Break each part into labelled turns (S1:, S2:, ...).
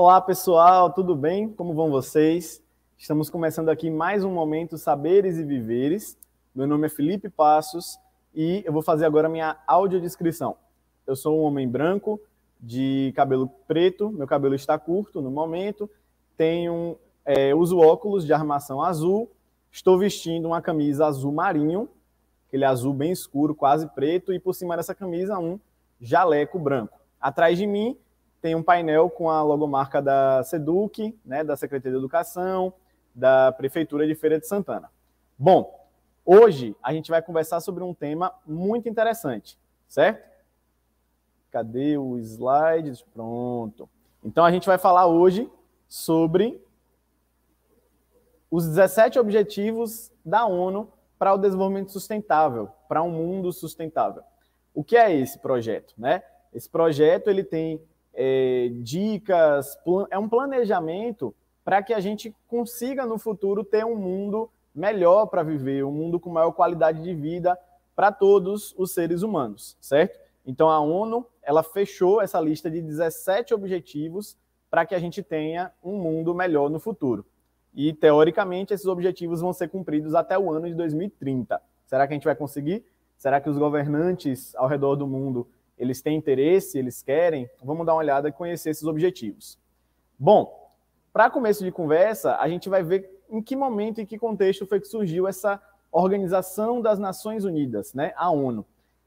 S1: Olá, pessoal, tudo bem? Como vão vocês? Estamos começando aqui mais um momento Saberes e Viveres. Meu nome é Felipe Passos e eu vou fazer agora minha audiodescrição. Eu sou um homem branco, de cabelo preto, meu cabelo está curto no momento, tenho, é, uso óculos de armação azul, estou vestindo uma camisa azul marinho, aquele azul bem escuro, quase preto, e por cima dessa camisa um jaleco branco. Atrás de mim tem um painel com a logomarca da SEDUC, né, da Secretaria de Educação, da Prefeitura de Feira de Santana. Bom, hoje a gente vai conversar sobre um tema muito interessante, certo? Cadê o slide? Pronto. Então a gente vai falar hoje sobre os 17 objetivos da ONU para o desenvolvimento sustentável, para um mundo sustentável. O que é esse projeto, né? Esse projeto ele tem é, dicas, é um planejamento para que a gente consiga no futuro ter um mundo melhor para viver, um mundo com maior qualidade de vida para todos os seres humanos, certo? Então a ONU, ela fechou essa lista de 17 objetivos para que a gente tenha um mundo melhor no futuro. E teoricamente esses objetivos vão ser cumpridos até o ano de 2030. Será que a gente vai conseguir? Será que os governantes ao redor do mundo eles têm interesse, eles querem, vamos dar uma olhada e conhecer esses objetivos. Bom, para começo de conversa, a gente vai ver em que momento e que contexto foi que surgiu essa Organização das Nações Unidas, né, a ONU.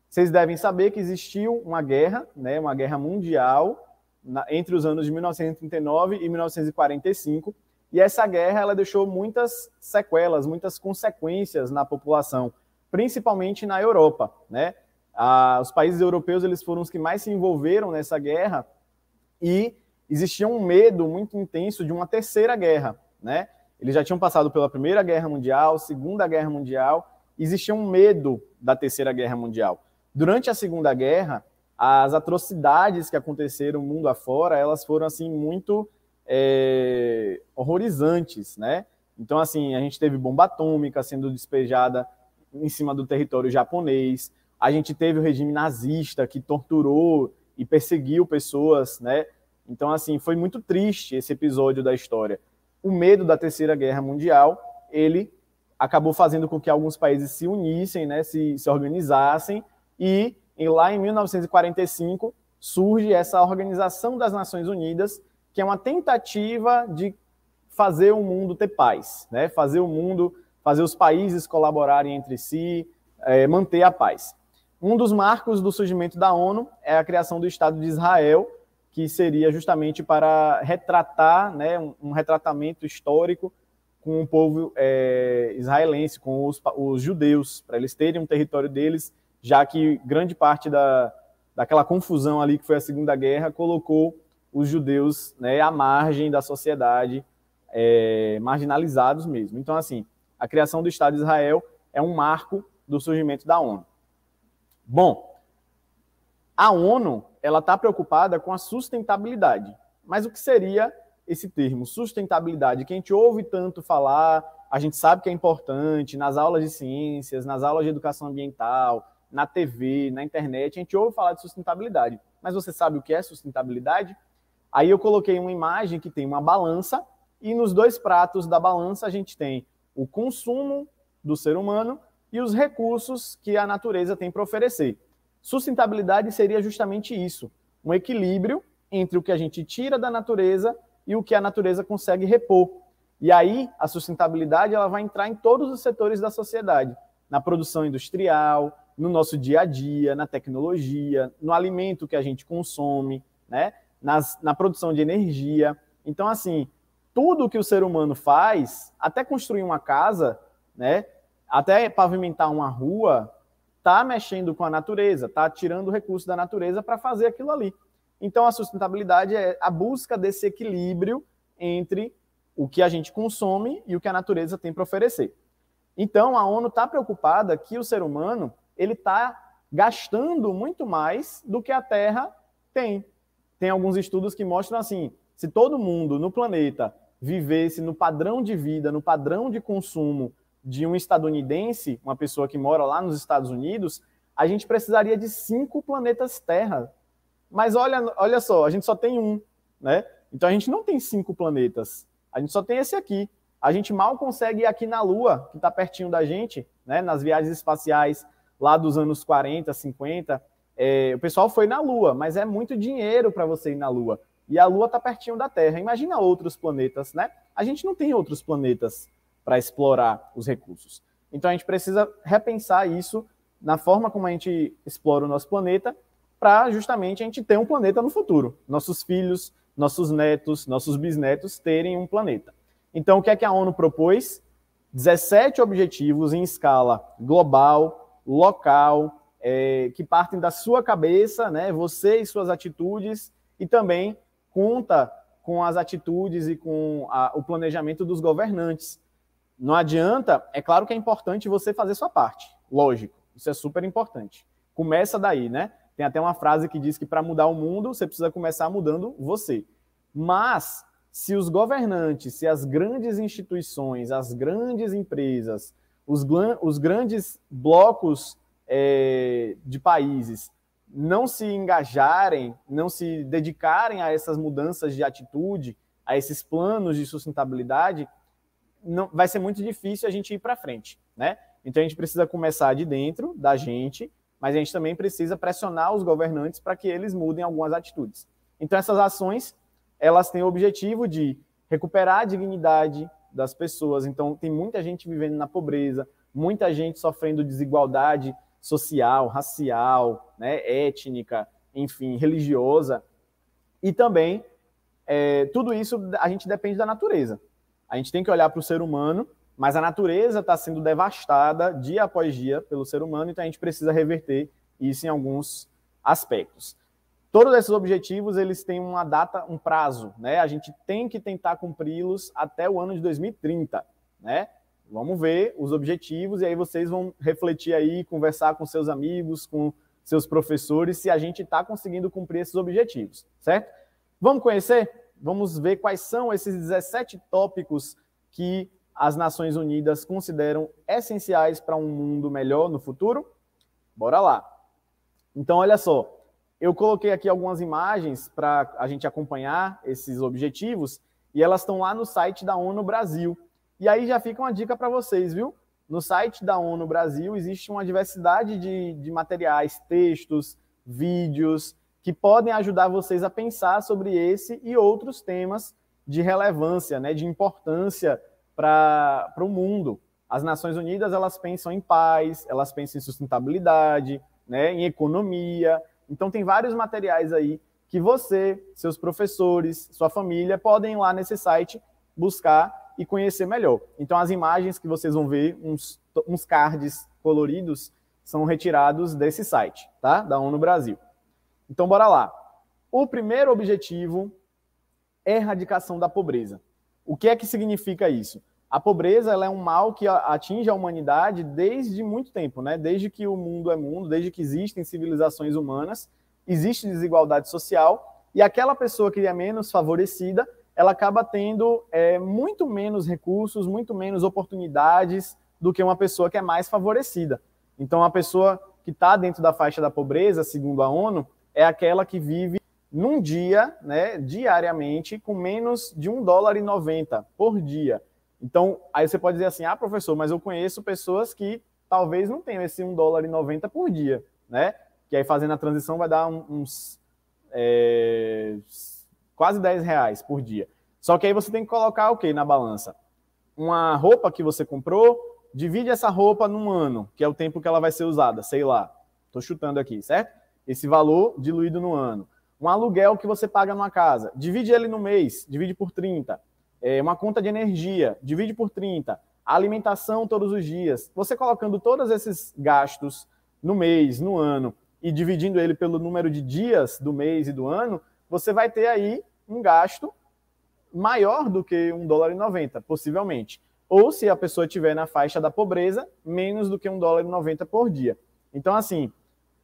S1: Vocês devem saber que existiu uma guerra, né, uma guerra mundial na, entre os anos de 1939 e 1945, e essa guerra ela deixou muitas sequelas, muitas consequências na população, principalmente na Europa, né? Ah, os países europeus eles foram os que mais se envolveram nessa guerra e existia um medo muito intenso de uma terceira guerra, né? Eles já tinham passado pela Primeira Guerra Mundial, Segunda Guerra Mundial, existia um medo da Terceira Guerra Mundial. Durante a Segunda Guerra, as atrocidades que aconteceram mundo afora, elas foram, assim, muito é, horrorizantes, né? Então, assim, a gente teve bomba atômica sendo despejada em cima do território japonês, a gente teve o regime nazista que torturou e perseguiu pessoas, né? Então, assim, foi muito triste esse episódio da história. O medo da Terceira Guerra Mundial, ele acabou fazendo com que alguns países se unissem, né, se, se organizassem, e, e lá em 1945 surge essa Organização das Nações Unidas, que é uma tentativa de fazer o mundo ter paz, né, fazer o mundo, fazer os países colaborarem entre si, é, manter a paz. Um dos marcos do surgimento da ONU é a criação do Estado de Israel, que seria justamente para retratar, né, um, um retratamento histórico com o povo é, israelense, com os, os judeus, para eles terem um território deles, já que grande parte da, daquela confusão ali que foi a Segunda Guerra colocou os judeus né, à margem da sociedade, é, marginalizados mesmo. Então, assim, a criação do Estado de Israel é um marco do surgimento da ONU. Bom, a ONU ela está preocupada com a sustentabilidade. Mas o que seria esse termo sustentabilidade, que a gente ouve tanto falar, a gente sabe que é importante nas aulas de ciências, nas aulas de educação ambiental, na TV, na internet, a gente ouve falar de sustentabilidade. Mas você sabe o que é sustentabilidade? Aí eu coloquei uma imagem que tem uma balança e nos dois pratos da balança a gente tem o consumo do ser humano e os recursos que a natureza tem para oferecer. Sustentabilidade seria justamente isso: um equilíbrio entre o que a gente tira da natureza e o que a natureza consegue repor. E aí a sustentabilidade ela vai entrar em todos os setores da sociedade, na produção industrial, no nosso dia a dia, na tecnologia, no alimento que a gente consome, né? Nas, na produção de energia. Então, assim, tudo que o ser humano faz, até construir uma casa, né? Até pavimentar uma rua está mexendo com a natureza, está tirando recursos da natureza para fazer aquilo ali. Então, a sustentabilidade é a busca desse equilíbrio entre o que a gente consome e o que a natureza tem para oferecer. Então, a ONU está preocupada que o ser humano ele está gastando muito mais do que a Terra tem. Tem alguns estudos que mostram assim: se todo mundo no planeta vivesse no padrão de vida, no padrão de consumo de um estadunidense, uma pessoa que mora lá nos Estados Unidos, a gente precisaria de cinco planetas Terra. Mas olha, olha só, a gente só tem um, né? Então a gente não tem cinco planetas, a gente só tem esse aqui. A gente mal consegue ir aqui na Lua, que está pertinho da gente, né? Nas viagens espaciais lá dos anos 40, 50, é, o pessoal foi na Lua, mas é muito dinheiro para você ir na Lua. E a Lua está pertinho da Terra. Imagina outros planetas, né? A gente não tem outros planetas para explorar os recursos. Então a gente precisa repensar isso na forma como a gente explora o nosso planeta para justamente a gente ter um planeta no futuro. Nossos filhos, nossos netos, nossos bisnetos terem um planeta. Então o que é que a ONU propôs? 17 objetivos em escala global, local, é, que partem da sua cabeça, né, você e suas atitudes, e também conta com as atitudes e com a, o planejamento dos governantes. Não adianta, é claro que é importante você fazer sua parte, lógico, isso é super importante. Começa daí, né? Tem até uma frase que diz que para mudar o mundo, você precisa começar mudando você. Mas se os governantes, se as grandes instituições, as grandes empresas, os, os grandes blocos é, de países não se engajarem, não se dedicarem a essas mudanças de atitude, a esses planos de sustentabilidade, não, vai ser muito difícil a gente ir para frente, né? Então a gente precisa começar de dentro da gente, mas a gente também precisa pressionar os governantes para que eles mudem algumas atitudes. Então essas ações, elas têm o objetivo de recuperar a dignidade das pessoas. Então tem muita gente vivendo na pobreza, muita gente sofrendo desigualdade social, racial, né, étnica, enfim, religiosa. E também é, tudo isso a gente depende da natureza. A gente tem que olhar para o ser humano, mas a natureza está sendo devastada dia após dia pelo ser humano, então a gente precisa reverter isso em alguns aspectos. Todos esses objetivos, eles têm uma data, um prazo, né? A gente tem que tentar cumpri-los até o ano de 2030, né? Vamos ver os objetivos e aí vocês vão refletir aí, conversar com seus amigos, com seus professores, se a gente está conseguindo cumprir esses objetivos, certo? Vamos conhecer? Vamos ver quais são esses 17 tópicos que as Nações Unidas consideram essenciais para um mundo melhor no futuro? Bora lá. Então, olha só, eu coloquei aqui algumas imagens para a gente acompanhar esses objetivos e elas estão lá no site da ONU Brasil. E aí já fica uma dica para vocês, viu? No site da ONU Brasil existe uma diversidade de, de materiais, textos, vídeos, que podem ajudar vocês a pensar sobre esse e outros temas de relevância, né, de importância para o mundo. As Nações Unidas elas pensam em paz, elas pensam em sustentabilidade, né, em economia. Então tem vários materiais aí que você, seus professores, sua família podem ir lá nesse site buscar e conhecer melhor. Então as imagens que vocês vão ver, uns, uns cards coloridos, são retirados desse site, tá? Da ONU Brasil. Então, bora lá. O primeiro objetivo é erradicação da pobreza. O que é que significa isso? A pobreza é um mal que atinge a humanidade desde muito tempo, né? Desde que o mundo é mundo, desde que existem civilizações humanas, existe desigualdade social e aquela pessoa que é menos favorecida, ela acaba tendo é, muito menos recursos, muito menos oportunidades do que uma pessoa que é mais favorecida. Então, a pessoa que está dentro da faixa da pobreza, segundo a ONU, é aquela que vive num dia, né, diariamente, com menos de um dólar e noventa por dia. Então, aí você pode dizer assim, ah, professor, mas eu conheço pessoas que talvez não tenham esse um dólar e noventa por dia, né? Que aí fazendo a transição vai dar uns é, quase 10 reais por dia. Só que aí você tem que colocar o okay, que na balança? Uma roupa que você comprou, divide essa roupa num ano, que é o tempo que ela vai ser usada, sei lá. Estou chutando aqui, certo? Esse valor diluído no ano. Um aluguel que você paga numa casa, divide ele no mês, divide por 30. É, uma conta de energia, divide por 30. A alimentação todos os dias. Você colocando todos esses gastos no mês, no ano, e dividindo ele pelo número de dias do mês e do ano, você vai ter aí um gasto maior do que um dólar e 90, possivelmente. Ou se a pessoa estiver na faixa da pobreza, menos do que um dólar e 90 por dia. Então, assim,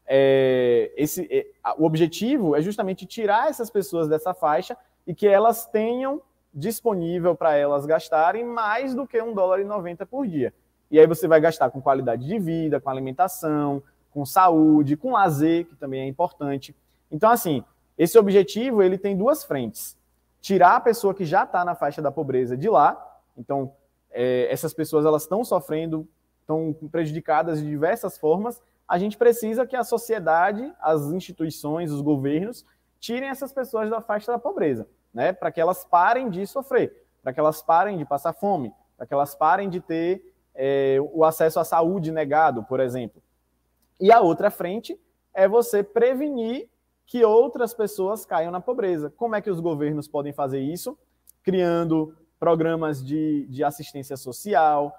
S1: é, esse, é, o objetivo é justamente tirar essas pessoas dessa faixa e que elas tenham disponível para elas gastarem mais do que um dólar e noventa por dia. E aí você vai gastar com qualidade de vida, com alimentação, com saúde, com lazer, que também é importante. Então, assim, esse objetivo ele tem duas frentes: tirar a pessoa que já está na faixa da pobreza de lá. Então, é, essas pessoas elas estão sofrendo, estão prejudicadas de diversas formas, a gente precisa que a sociedade, as instituições, os governos tirem essas pessoas da faixa da pobreza, né? Para que elas parem de sofrer, para que elas parem de passar fome, para que elas parem de ter é, o acesso à saúde negado, por exemplo. E a outra frente é você prevenir que outras pessoas caiam na pobreza. Como é que os governos podem fazer isso? Criando programas de, de assistência social,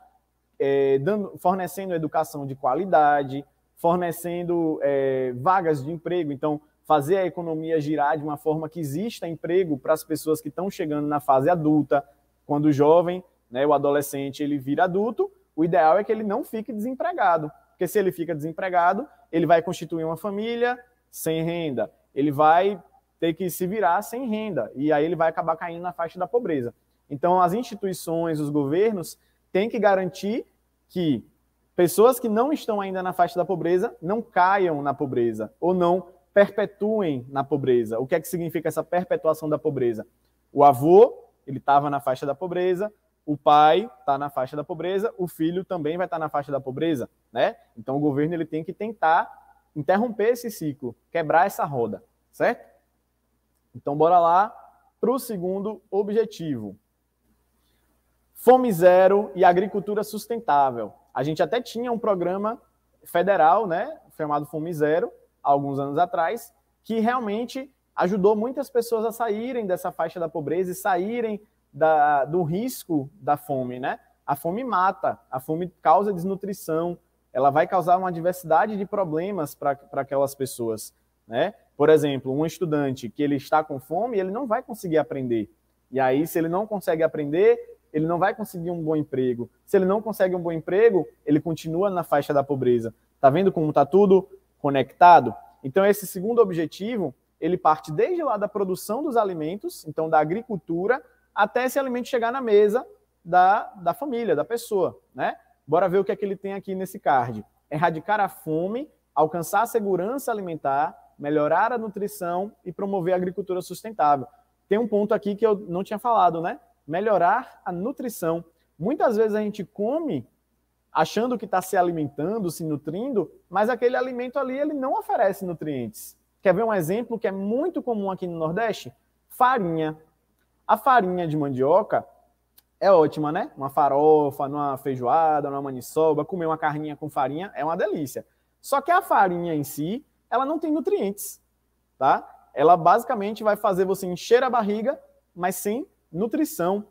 S1: é, dando, fornecendo educação de qualidade, fornecendo é, vagas de emprego. Então, fazer a economia girar de uma forma que exista emprego para as pessoas que estão chegando na fase adulta, quando o jovem, né, o adolescente, ele vira adulto, o ideal é que ele não fique desempregado, porque se ele fica desempregado, ele vai constituir uma família sem renda, ele vai ter que se virar sem renda, e aí ele vai acabar caindo na faixa da pobreza. Então, as instituições, os governos, têm que garantir que Pessoas que não estão ainda na faixa da pobreza não caiam na pobreza ou não perpetuem na pobreza. O que é que significa essa perpetuação da pobreza? O avô, ele estava na faixa da pobreza, o pai está na faixa da pobreza, o filho também vai estar tá na faixa da pobreza, né? Então o governo ele tem que tentar interromper esse ciclo, quebrar essa roda, certo? Então bora lá para o segundo objetivo. Fome zero e agricultura sustentável. A gente até tinha um programa federal, né, chamado Fome Zero, alguns anos atrás, que realmente ajudou muitas pessoas a saírem dessa faixa da pobreza e saírem da, do risco da fome, né? A fome mata, a fome causa desnutrição, ela vai causar uma diversidade de problemas para aquelas pessoas, né? Por exemplo, um estudante que ele está com fome, ele não vai conseguir aprender. E aí, se ele não consegue aprender, ele não vai conseguir um bom emprego. Se ele não consegue um bom emprego, ele continua na faixa da pobreza. Tá vendo como tá tudo conectado? Então esse segundo objetivo, ele parte desde lá da produção dos alimentos, então da agricultura, até esse alimento chegar na mesa da, da família, da pessoa, né? Bora ver o que é que ele tem aqui nesse card. Erradicar a fome, alcançar a segurança alimentar, melhorar a nutrição e promover a agricultura sustentável. Tem um ponto aqui que eu não tinha falado, né? melhorar a nutrição. Muitas vezes a gente come achando que está se alimentando, se nutrindo, mas aquele alimento ali ele não oferece nutrientes. Quer ver um exemplo que é muito comum aqui no Nordeste? Farinha. A farinha de mandioca é ótima, né? Uma farofa, numa feijoada, numa maniçoba, comer uma carninha com farinha é uma delícia. Só que a farinha em si, ela não tem nutrientes, tá? Ela basicamente vai fazer você encher a barriga, mas sem nutrição.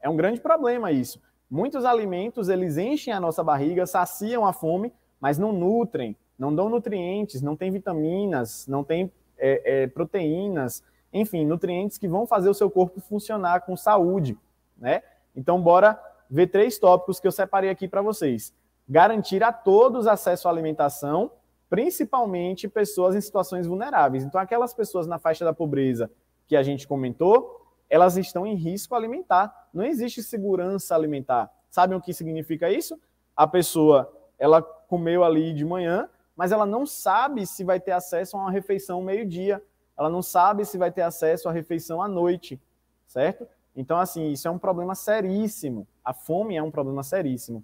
S1: É um grande problema isso. Muitos alimentos, eles enchem a nossa barriga, saciam a fome, mas não nutrem, não dão nutrientes, não tem vitaminas, não tem é, é, proteínas, enfim, nutrientes que vão fazer o seu corpo funcionar com saúde, né? Então, bora ver três tópicos que eu separei aqui para vocês. Garantir a todos acesso à alimentação, principalmente pessoas em situações vulneráveis. Então, aquelas pessoas na faixa da pobreza que a gente comentou, elas estão em risco alimentar. Não existe segurança alimentar. Sabem o que significa isso? A pessoa, ela comeu ali de manhã, mas ela não sabe se vai ter acesso a uma refeição meio-dia. Ela não sabe se vai ter acesso à refeição à noite, certo? Então, assim, isso é um problema seríssimo. A fome é um problema seríssimo.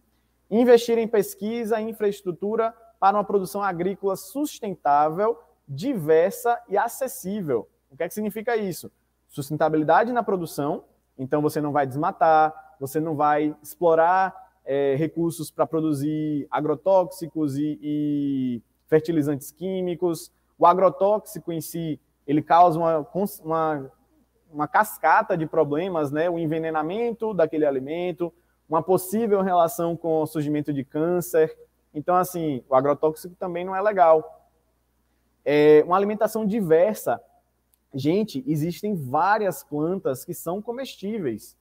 S1: Investir em pesquisa e infraestrutura para uma produção agrícola sustentável, diversa e acessível. O que, é que significa isso? Sustentabilidade na produção, então você não vai desmatar, você não vai explorar é, recursos para produzir agrotóxicos e, e, fertilizantes químicos. O agrotóxico em si, ele causa uma, uma, uma cascata de problemas, né? o envenenamento daquele alimento, uma possível relação com o surgimento de câncer. Então, assim, o agrotóxico também não é legal. É uma alimentação diversa Gente, existem várias plantas que são comestíveis,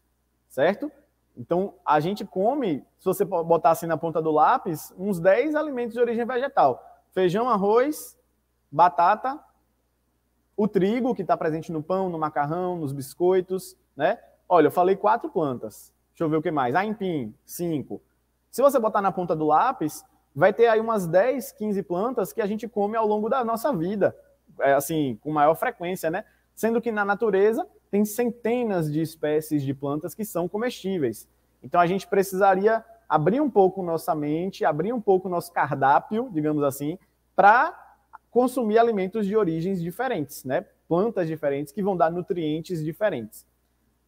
S1: certo? Então, a gente come, se você botar assim na ponta do lápis, uns 10 alimentos de origem vegetal: feijão, arroz, batata, o trigo, que está presente no pão, no macarrão, nos biscoitos, né? Olha, eu falei quatro plantas. Deixa eu ver o que mais. Aipim, cinco. Se você botar na ponta do lápis, vai ter aí umas 10, 15 plantas que a gente come ao longo da nossa vida. É, assim, com maior frequência, né? Sendo que na natureza tem centenas de espécies de plantas que são comestíveis. Então a gente precisaria abrir um pouco nossa mente, abrir um pouco nosso cardápio, digamos assim, para consumir alimentos de origens diferentes, né? Plantas diferentes que vão dar nutrientes diferentes.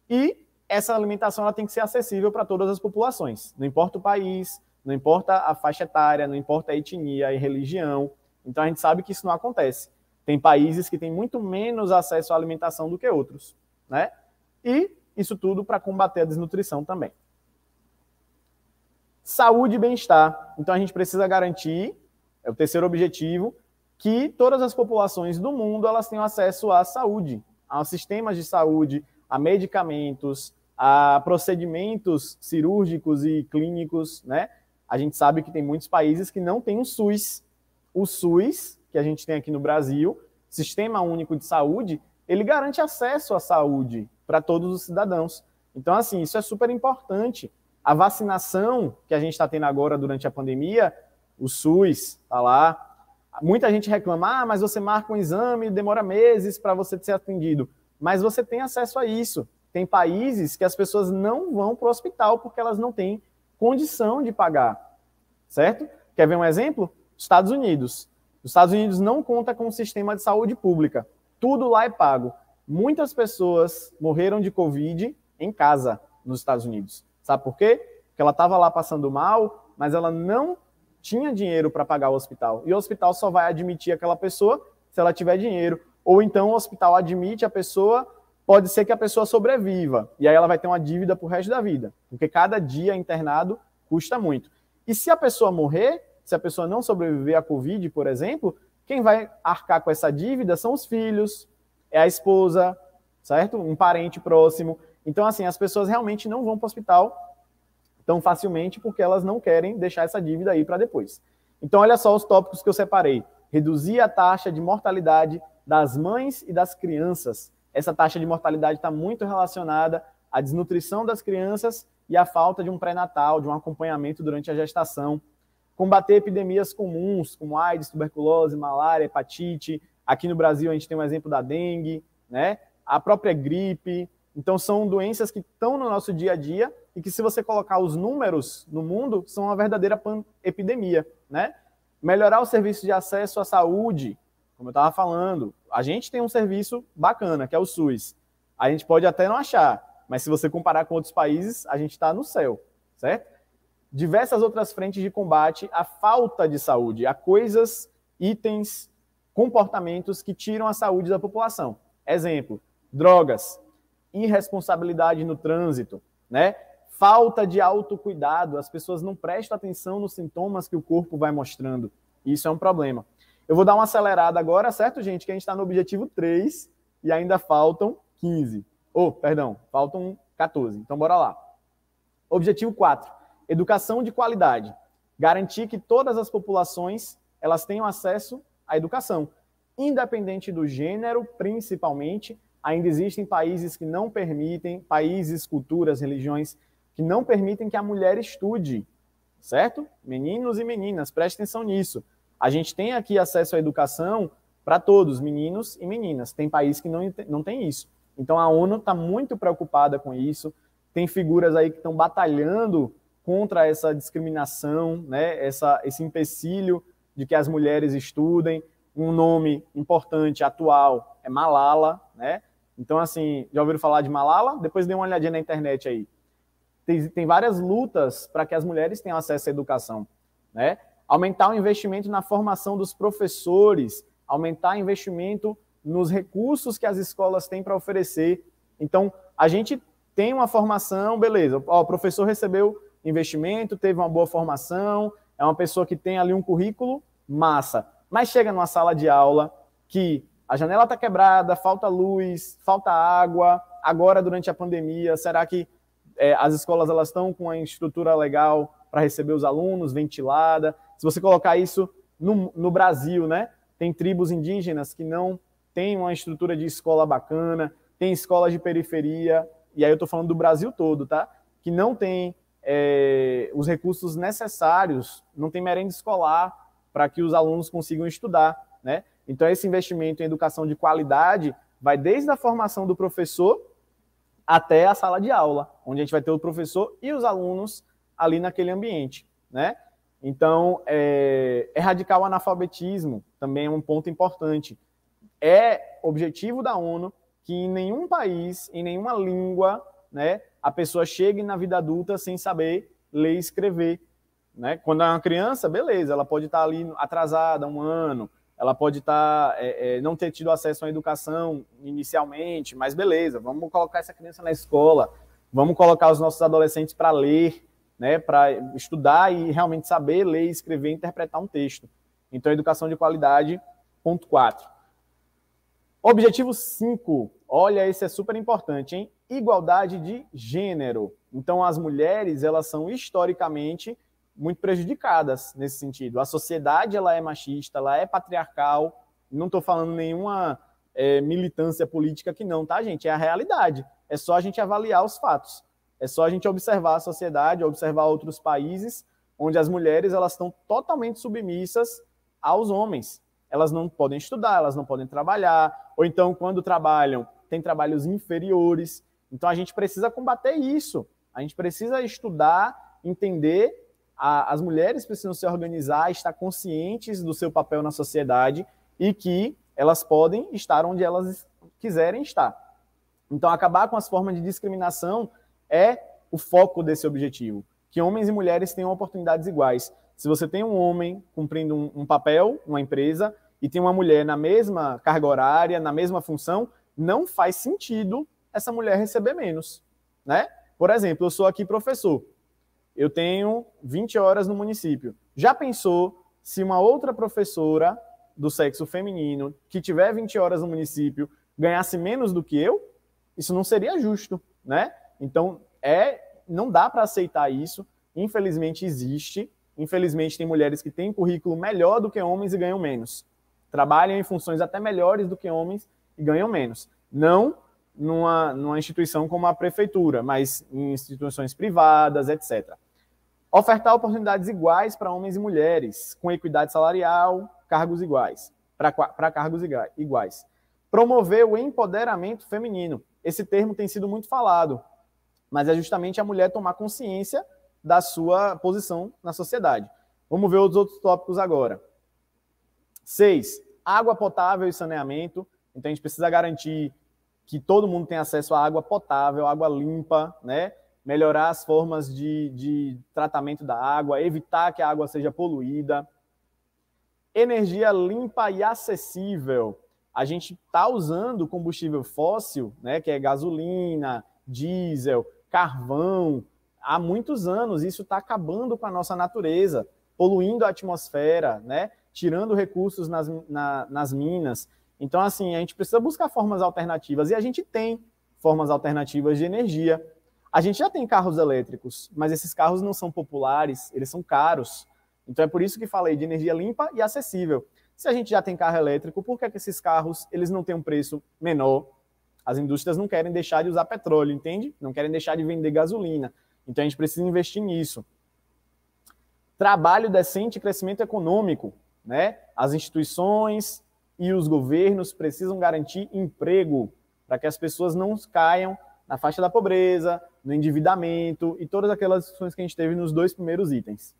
S1: E essa alimentação ela tem que ser acessível para todas as populações, não importa o país, não importa a faixa etária, não importa a etnia e religião. Então a gente sabe que isso não acontece. Tem países que têm muito menos acesso à alimentação do que outros, né? E isso tudo para combater a desnutrição também. Saúde e bem-estar. Então a gente precisa garantir, é o terceiro objetivo, que todas as populações do mundo elas tenham acesso à saúde, a sistemas de saúde, a medicamentos, a procedimentos cirúrgicos e clínicos, né? A gente sabe que tem muitos países que não têm um SUS. O SUS que a gente tem aqui no Brasil, Sistema Único de Saúde, ele garante acesso à saúde para todos os cidadãos. Então, assim, isso é super importante. A vacinação que a gente está tendo agora durante a pandemia, o SUS está lá. Muita gente reclama, ah, mas você marca um exame, demora meses para você ser atendido. Mas você tem acesso a isso. Tem países que as pessoas não vão para o hospital porque elas não têm condição de pagar, certo? Quer ver um exemplo? Estados Unidos. Os Estados Unidos não conta com um sistema de saúde pública. Tudo lá é pago. Muitas pessoas morreram de Covid em casa nos Estados Unidos. Sabe por quê? Porque ela estava lá passando mal, mas ela não tinha dinheiro para pagar o hospital. E o hospital só vai admitir aquela pessoa se ela tiver dinheiro. Ou então o hospital admite a pessoa, pode ser que a pessoa sobreviva. E aí ela vai ter uma dívida para o resto da vida. Porque cada dia internado custa muito. E se a pessoa morrer, se a pessoa não sobreviver à Covid, por exemplo, quem vai arcar com essa dívida são os filhos, é a esposa, certo? Um parente próximo. Então, assim, as pessoas realmente não vão para o hospital tão facilmente porque elas não querem deixar essa dívida aí para depois. Então, olha só os tópicos que eu separei. Reduzir a taxa de mortalidade das mães e das crianças. Essa taxa de mortalidade está muito relacionada à desnutrição das crianças e à falta de um pré-natal, de um acompanhamento durante a gestação combater epidemias comuns, como AIDS, tuberculose, malária, hepatite. Aqui no Brasil a gente tem um exemplo da dengue, né? A própria gripe. Então são doenças que estão no nosso dia a dia e que se você colocar os números no mundo, são uma verdadeira epidemia, né? Melhorar o serviço de acesso à saúde, como eu estava falando, a gente tem um serviço bacana, que é o SUS. A gente pode até não achar, mas se você comparar com outros países, a gente está no céu, certo? diversas outras frentes de combate à falta de saúde, a coisas, itens, comportamentos que tiram a saúde da população. Exemplo: drogas, irresponsabilidade no trânsito, né? Falta de autocuidado, as pessoas não prestam atenção nos sintomas que o corpo vai mostrando. Isso é um problema. Eu vou dar uma acelerada agora, certo, gente? Que a gente está no objetivo 3 e ainda faltam 15. Oh, perdão, faltam 14. Então, bora lá. Objetivo 4 Educação de qualidade. Garantir que todas as populações elas tenham acesso à educação. Independente do gênero, principalmente, ainda existem países que não permitem, países, culturas, religiões, que não permitem que a mulher estude, certo? Meninos e meninas, preste atenção nisso. A gente tem aqui acesso à educação para todos, meninos e meninas. Tem país que não, não tem isso. Então a ONU está muito preocupada com isso. Tem figuras aí que estão batalhando contra essa discriminação, né, essa, esse empecilho de que as mulheres estudem. Um nome importante, atual, é Malala, né? Então, assim, já ouviram falar de Malala? Depois dê uma olhadinha na internet aí. Tem, tem várias lutas para que as mulheres tenham acesso à educação, né? Aumentar o investimento na formação dos professores, aumentar o investimento nos recursos que as escolas têm para oferecer. Então, a gente tem uma formação, beleza, o professor recebeu investimento, teve uma boa formação, é uma pessoa que tem ali um currículo massa, mas chega numa sala de aula que a janela está quebrada, falta luz, falta água, agora durante a pandemia, será que é, as escolas elas estão com a estrutura legal para receber os alunos, ventilada? Se você colocar isso no, no Brasil, né? Tem tribos indígenas que não têm uma estrutura de escola bacana, tem escolas de periferia, e aí eu estou falando do Brasil todo, tá? Que não tem é, os recursos necessários, não tem merenda escolar para que os alunos consigam estudar, né? Então, esse investimento em educação de qualidade vai desde a formação do professor até a sala de aula, onde a gente vai ter o professor e os alunos ali naquele ambiente, né? Então, é, erradicar é o analfabetismo também é um ponto importante. É objetivo da ONU que em nenhum país, em nenhuma língua, né, a pessoa chegue na vida adulta sem saber ler e escrever. Né? Quando é uma criança, beleza, ela pode estar tá ali atrasada um ano, ela pode estar tá, é, é, não ter tido acesso à educação inicialmente, mas beleza, vamos colocar essa criança na escola, vamos colocar os nossos adolescentes para ler, né, para estudar e realmente saber ler, escrever, interpretar um texto. Então, educação de qualidade, ponto 4. Objetivo 5. Olha, esse é super importante, hein? igualdade de gênero. Então, as mulheres, elas são historicamente muito prejudicadas nesse sentido. A sociedade, ela é machista, ela é patriarcal. Não estou falando nenhuma é, militância política que não, tá, gente? É a realidade. É só a gente avaliar os fatos. É só a gente observar a sociedade, observar outros países, onde as mulheres, elas estão totalmente submissas aos homens. Elas não podem estudar, elas não podem trabalhar, ou então, quando trabalham, tem trabalhos inferiores. Então a gente precisa combater isso. A gente precisa estudar, entender. A, as mulheres precisam se organizar, estar conscientes do seu papel na sociedade e que elas podem estar onde elas quiserem estar. Então, acabar com as formas de discriminação é o foco desse objetivo. Que homens e mulheres tenham oportunidades iguais. Se você tem um homem cumprindo um, um papel, uma empresa, e tem uma mulher na mesma carga horária, na mesma função, não faz sentido essa mulher receber menos, né? Por exemplo, eu sou aqui professor. Eu tenho 20 horas no município. Já pensou se uma outra professora do sexo feminino que tiver 20 horas no município ganhasse menos do que eu? Isso não seria justo, né? Então, é não dá para aceitar isso. Infelizmente existe. Infelizmente tem mulheres que têm currículo melhor do que homens e ganham menos. Trabalham em funções até melhores do que homens e ganham menos. Não numa, numa instituição como a prefeitura, mas em instituições privadas, etc. Ofertar oportunidades iguais para homens e mulheres, com equidade salarial, cargos iguais, para cargos iguais. Promover o empoderamento feminino. Esse termo tem sido muito falado, mas é justamente a mulher tomar consciência da sua posição na sociedade. Vamos ver os outros tópicos agora. Seis, água potável e saneamento. Então a gente precisa garantir que todo mundo tem acesso à água potável, água limpa, né? melhorar as formas de, de tratamento da água, evitar que a água seja poluída. Energia limpa e acessível. A gente está usando combustível fóssil, né, que é gasolina, diesel, carvão, há muitos anos. Isso está acabando com a nossa natureza, poluindo a atmosfera, né, tirando recursos nas, na, nas minas. Então, assim, a gente precisa buscar formas alternativas e a gente tem formas alternativas de energia. A gente já tem carros elétricos, mas esses carros não são populares, eles são caros. Então é por isso que falei de energia limpa e acessível. Se a gente já tem carro elétrico, por que, é que esses carros eles não têm um preço menor? As indústrias não querem deixar de usar petróleo, entende? Não querem deixar de vender gasolina. Então a gente precisa investir nisso. Trabalho decente e crescimento econômico, né? As instituições, e os governos precisam garantir emprego para que as pessoas não caiam na faixa da pobreza, no endividamento e todas aquelas discussões que a gente teve nos dois primeiros itens.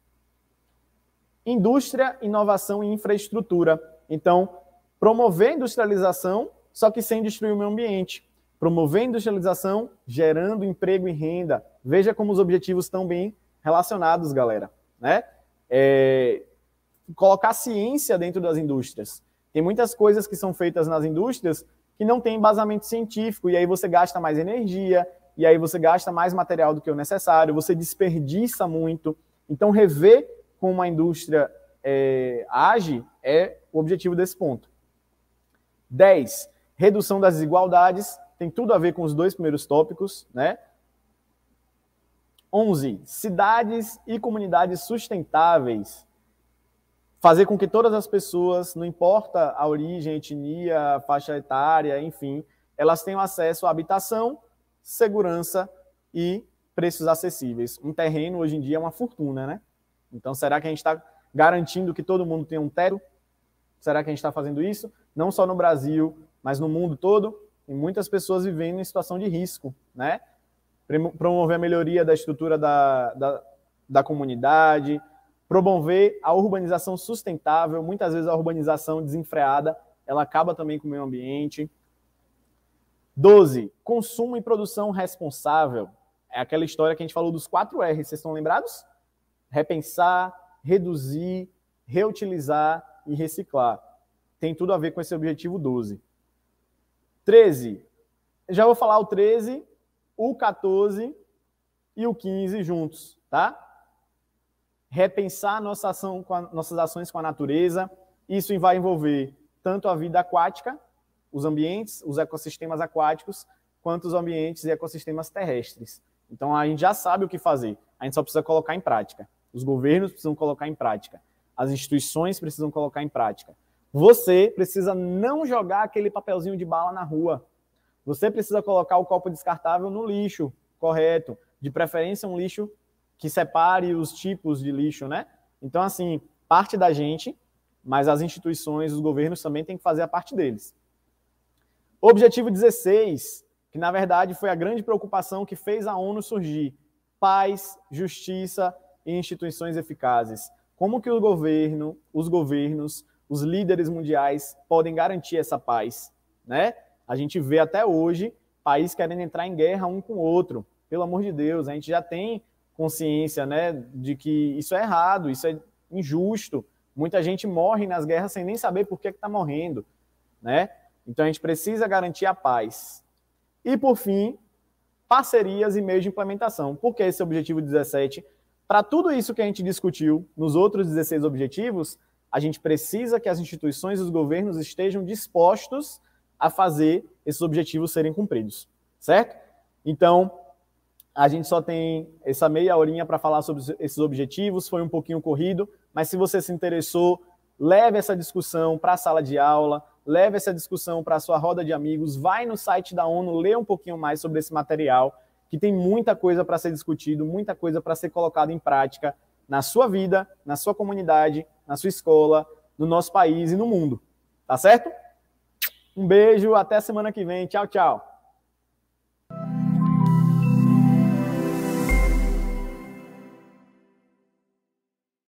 S1: Indústria, inovação e infraestrutura. Então, promover a industrialização, só que sem destruir o meio ambiente. Promover a industrialização, gerando emprego e renda. Veja como os objetivos estão bem relacionados, galera. Né? É, colocar ciência dentro das indústrias. Tem muitas coisas que são feitas nas indústrias que não tem embasamento científico, e aí você gasta mais energia, e aí você gasta mais material do que o necessário, você desperdiça muito. Então, rever como a indústria é, age é o objetivo desse ponto. 10. Redução das desigualdades, tem tudo a ver com os dois primeiros tópicos, né? 11. Cidades e comunidades sustentáveis fazer com que todas as pessoas, não importa a origem, etnia, faixa etária, enfim, elas tenham acesso à habitação, segurança e preços acessíveis. Um terreno hoje em dia é uma fortuna, né? Então, será que a gente está garantindo que todo mundo tenha um teto? Será que a gente está fazendo isso? Não só no Brasil, mas no mundo todo. e muitas pessoas vivendo em situação de risco, né? Promover a melhoria da estrutura da, da, da comunidade, promover a urbanização sustentável, muitas vezes a urbanização desenfreada, ela acaba também com o meio ambiente. 12. Consumo e produção responsável. É aquela história que a gente falou dos 4 R, vocês estão lembrados? Repensar, reduzir, reutilizar e reciclar. Tem tudo a ver com esse objetivo 12. 13. Já vou falar o 13, o 14 e o 15 juntos, tá? repensar nossa ação a, nossas ações com a natureza. Isso vai envolver tanto a vida aquática, os ambientes, os ecossistemas aquáticos, quanto os ambientes e ecossistemas terrestres. Então a gente já sabe o que fazer, a gente só precisa colocar em prática. Os governos precisam colocar em prática, as instituições precisam colocar em prática. Você precisa não jogar aquele papelzinho de bala na rua. Você precisa colocar o copo descartável no lixo correto, de preferência um lixo que separe os tipos de lixo, né? Então, assim, parte da gente, mas as instituições, os governos também têm que fazer a parte deles. Objetivo 16, que na verdade foi a grande preocupação que fez a ONU surgir: paz, justiça e instituições eficazes. Como que o governo, os governos, os líderes mundiais podem garantir essa paz, né? A gente vê até hoje países querendo entrar em guerra um com o outro. Pelo amor de Deus, a gente já tem consciência né, de que isso é errado, isso é injusto. Muita gente morre nas guerras sem nem saber por que está morrendo. Né? Então a gente precisa garantir a paz. E por fim, parcerias e meios de implementação. Por que esse objetivo 17? Para tudo isso que a gente discutiu nos outros 16 objetivos, a gente precisa que as instituições e os governos estejam dispostos a fazer esses objetivos serem cumpridos, certo? Então, a gente só tem essa meia horinha para falar sobre esses objetivos, foi um pouquinho corrido, mas se você se interessou, leve essa discussão para a sala de aula, leve essa discussão para a sua roda de amigos, vai no site da ONU, lê um pouquinho mais sobre esse material, que tem muita coisa para ser discutido, muita coisa para ser colocada em prática na sua vida, na sua comunidade, na sua escola, no nosso país e no mundo. Tá certo? Um beijo, até semana que vem. Tchau, tchau.